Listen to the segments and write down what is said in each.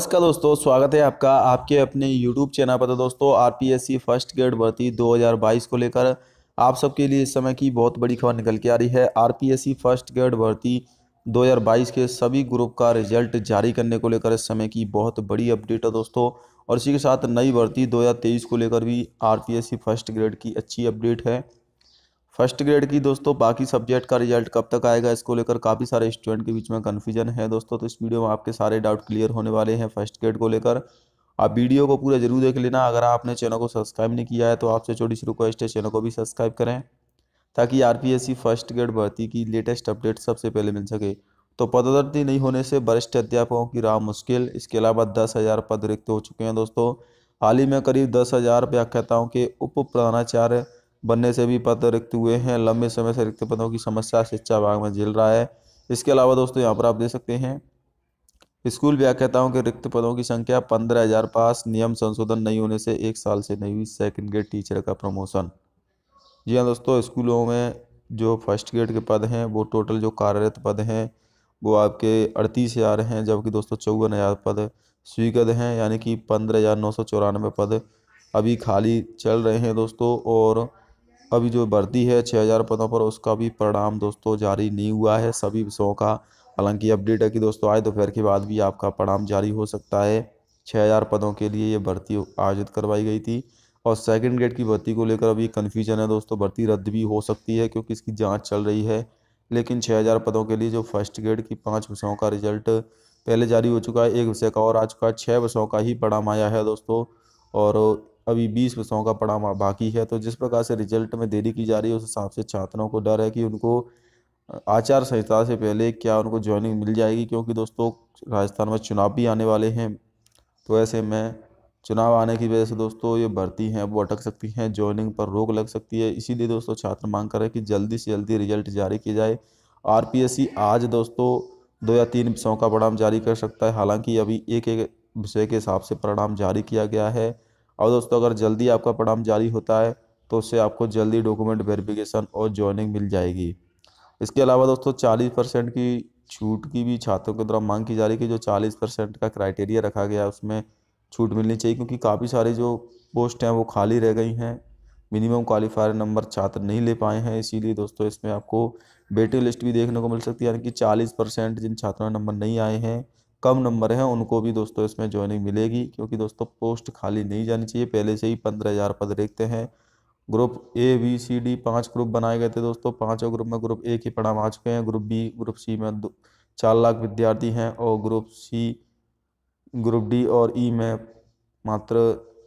नमस्कार दोस्तों स्वागत है आपका आपके अपने YouTube चैनल पर तो दोस्तों सी फर्स्ट ग्रेड भर्ती 2022 को लेकर आप सबके लिए इस समय की बहुत बड़ी खबर निकल के आ रही है सी फर्स्ट ग्रेड भर्ती 2022 के सभी ग्रुप का रिजल्ट जारी करने को लेकर इस समय की बहुत बड़ी अपडेट है दोस्तों और इसी के साथ नई भर्ती दो को लेकर भी आर फर्स्ट ग्रेड की अच्छी अपडेट है फर्स्ट ग्रेड की दोस्तों बाकी सब्जेक्ट का रिजल्ट कब तक आएगा इसको लेकर काफ़ी सारे स्टूडेंट के बीच में कन्फ्यूजन है दोस्तों तो इस वीडियो में आपके सारे डाउट क्लियर होने वाले हैं फर्स्ट ग्रेड को लेकर आप वीडियो को पूरा जरूर देख लेना अगर आपने चैनल को सब्सक्राइब नहीं किया है तो आपसे छोटी सी रिक्वेस्ट है चैनल को भी सब्सक्राइब करें ताकि आर फर्स्ट ग्रेड भर्ती की लेटेस्ट अपडेट सबसे पहले मिल सके तो पदोदर्ती नहीं होने से वरिष्ठ अध्यापकों की राह मुश्किल इसके अलावा दस हज़ार पद रिक्त हो चुके हैं दोस्तों हाल ही में करीब दस हज़ार व्याख्याताओं के उप प्रधानाचार्य बनने से भी पद रिक्त हुए हैं लंबे समय से रिक्त पदों की समस्या शिक्षा भाग में झेल रहा है इसके अलावा दोस्तों यहाँ पर आप देख सकते हैं स्कूल व्याख्याताओं के रिक्त पदों की संख्या पंद्रह हजार पास नियम संशोधन नहीं होने से एक साल से नहीं हुई सेकेंड ग्रेड टीचर का प्रमोशन जी हाँ दोस्तों स्कूलों में जो फर्स्ट ग्रेड के पद हैं वो टोटल जो कार्यरत पद हैं वो आपके अड़तीस हज़ार हैं जबकि दोस्तों चौवन हज़ार पद स्वीकृत हैं यानी कि पंद्रह हज़ार नौ सौ चौरानवे पद अभी खाली चल रहे हैं दोस्तों और अभी जो भर्ती है छः हज़ार पदों पर उसका भी परिणाम दोस्तों जारी नहीं हुआ है सभी विषयों का हालांकि अपडेट है कि दोस्तों आए दोपहर के बाद भी आपका परिणाम जारी हो सकता है छः हज़ार पदों के लिए ये भर्ती आयोजित करवाई गई थी और सेकंड ग्रेड की भर्ती को लेकर अभी कन्फ्यूजन है दोस्तों भर्ती रद्द भी हो सकती है क्योंकि इसकी जाँच चल रही है लेकिन छः हज़ार पदों के लिए जो फर्स्ट ग्रेड की पाँच विषयों का रिजल्ट पहले जारी हो चुका है एक विषय का और आ चुका है छः विषयों का ही परिणाम आया है दोस्तों और अभी बीस विषयों का पढ़ावा बाकी है तो जिस प्रकार से रिजल्ट में देरी की जा रही है उस हिसाब से छात्रों को डर है कि उनको आचार संहिता से पहले क्या उनको ज्वाइनिंग मिल जाएगी क्योंकि दोस्तों राजस्थान में चुनाव भी आने वाले हैं तो ऐसे में चुनाव आने की वजह से दोस्तों ये भर्ती हैं वो अटक सकती हैं ज्वाइनिंग पर रोक लग सकती है इसीलिए दोस्तों छात्र मांग कर रहे हैं कि जल्दी से जल्दी रिजल्ट जारी किया जाए आर आज दोस्तों दो या तीन विषयों का परिणाम जारी कर सकता है हालांकि अभी एक एक विषय के हिसाब से परिणाम जारी किया गया है और दोस्तों अगर जल्दी आपका परिणाम जारी होता है तो उससे आपको जल्दी डॉक्यूमेंट वेरिफिकेशन और ज्वाइनिंग मिल जाएगी इसके अलावा दोस्तों चालीस परसेंट की छूट की भी छात्रों के द्वारा मांग की जा रही है कि जो चालीस परसेंट का क्राइटेरिया रखा गया है उसमें छूट मिलनी चाहिए क्योंकि काफ़ी सारी जो पोस्ट हैं वो खाली रह गई हैं मिनिमम क्वालिफायर नंबर छात्र नहीं ले पाए हैं इसीलिए दोस्तों इसमें आपको वेटिंग लिस्ट भी देखने को मिल सकती है यानी कि चालीस परसेंट जिन छात्रों ने नंबर नहीं आए हैं कम नंबर हैं उनको भी दोस्तों इसमें ज्वाइनिंग मिलेगी क्योंकि दोस्तों पोस्ट खाली नहीं जानी चाहिए पहले से ही पंद्रह हज़ार पद देखते हैं group A B C D पांच ग्रुप बनाए गए थे दोस्तों पांचों ग्रुप में ग्रुप ए के परिणाम आ चुके हैं ग्रुप बी ग्रुप सी में चार लाख विद्यार्थी हैं और ग्रुप सी ग्रुप डी और ई e में मात्र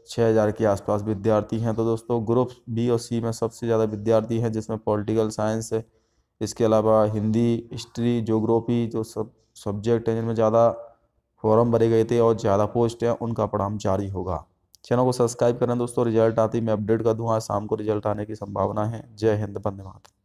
छः हज़ार के आसपास विद्यार्थी हैं तो दोस्तों ग्रुप बी और सी में सबसे ज़्यादा विद्यार्थी हैं जिसमें पॉलिटिकल साइंस इसके अलावा हिंदी हिस्ट्री जोग्राफी जो सब सब्जेक्ट हैं जिनमें ज़्यादा फॉर्म भरे गए थे और ज़्यादा पोस्ट हैं उनका परिणाम जारी होगा चैनल को सब्सक्राइब करें दोस्तों रिजल्ट आती मैं अपडेट कर दूँ आज शाम को रिजल्ट आने की संभावना है जय हिंद बंदे मातरम